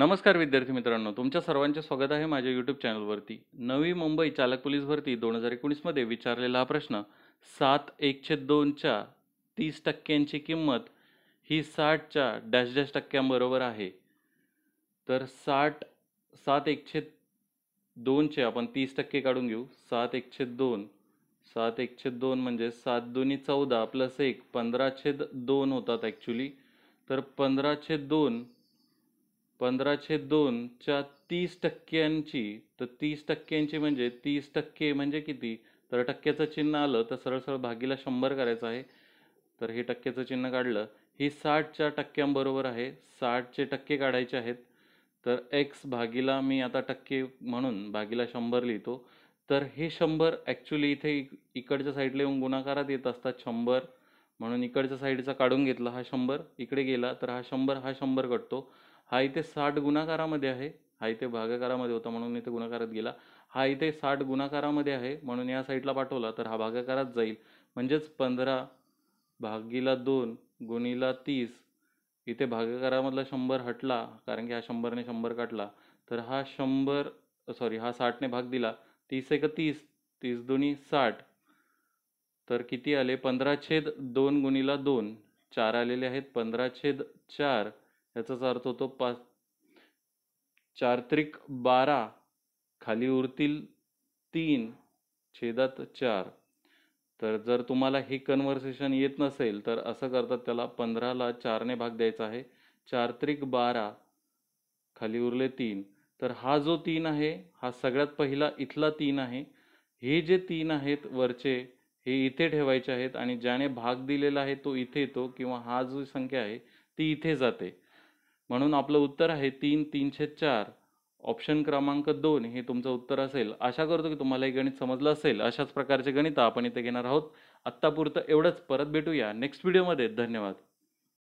नमस्कार विद्यार्थी मित्रांनो तुमच्या सर्वांचे स्वागत आहे माझ्या यूट्यूब चॅनलवरती नवी मुंबई चालक पोलीस भरती दोन हजार एकोणीसमध्ये विचारलेला हा प्रश्न सात एकशे दोनच्या तीस टक्क्यांची किंमत ही साठच्या डॅश डॅश टक्क्यांबरोबर आहे तर साठ सात एकशे दोनचे आपण तीस टक्के काढून घेऊ सात एकशे दोन सात एकशे दोन म्हणजे सात दोन्ही चौदा प्लस एक पंधरा छेद दोन होतात ॲक्च्युली तर पंधरा छेद दोन पंधराशे दोनच्या तीस टक्क्यांची तर तीस टक्क्यांची म्हणजे तीस टक्के म्हणजे किती तर टक्क्याचं चिन्ह आलं तर सरळ सरळ भागीला शंभर करायचं आहे तर हे टक्क्याचं चिन्ह काढलं ही साठच्या टक्क्यांबरोबर आहे साठचे टक्के काढायचे आहेत तर एक्स भागीला मी आता टक्के म्हणून भागीला शंभर लिहितो तर हे शंभर ॲक्च्युली इथे इकडच्या साईडला येऊन गुणाकारात येत असतात शंभर म्हणून इकडच्या साईडचा काढून घेतला हा शंभर इकडे गेला तर हा शंभर हा शंभर कटतो हा इथे साठ गुणाकारामध्ये आहे हा इथे भागाकारामध्ये होता म्हणून इथे गुणाकारात गेला हा इथे साठ गुणाकारामध्ये आहे म्हणून या साईडला पाठवला तर हा भागाकारात जाईल म्हणजेच पंधरा भागीला दोन गुणीला तीस इथे भागाकारामधला शंभर हटला कारण की हा शंभरने शंभर काटला तर हा शंभर सॉरी हा साठने भाग दिला तीस एक तीस तीस दोन्ही साठ तर किती आले पंधरा छेद दोन गुणीला दोन चार आलेले आहेत पंधरा छेद चार याचाच अर्थ होतो पाच चार्त्रिक बारा खाली उरतील तीन छेदात चार तर जर तुम्हाला हे कन्व्हर्सेशन येत नसेल तर असं करतात त्याला पंधराला चारने भाग द्यायचा आहे चारत्रिक बारा खाली उरले तीन तर हा जो तीन आहे हा सगळ्यात पहिला इथला तीन आहे हे जे तीन आहेत वरचे हे इथे ठेवायचे आहेत आणि ज्याने भाग दिलेला आहे तो इथे येतो किंवा हा जो संख्या आहे ती इथे जाते म्हणून आपलं उत्तर आहे तीन तीनशे चार ऑप्शन क्रमांक दोन हे तुमचं उत्तर असेल आशा करतो की तुम्हाला हे गणित समजलं असेल अशाच प्रकारचे गणित आपण इथे घेणार आहोत आत्तापुरतं एवढंच परत भेटूया नेक्स्ट व्हिडिओमध्ये धन्यवाद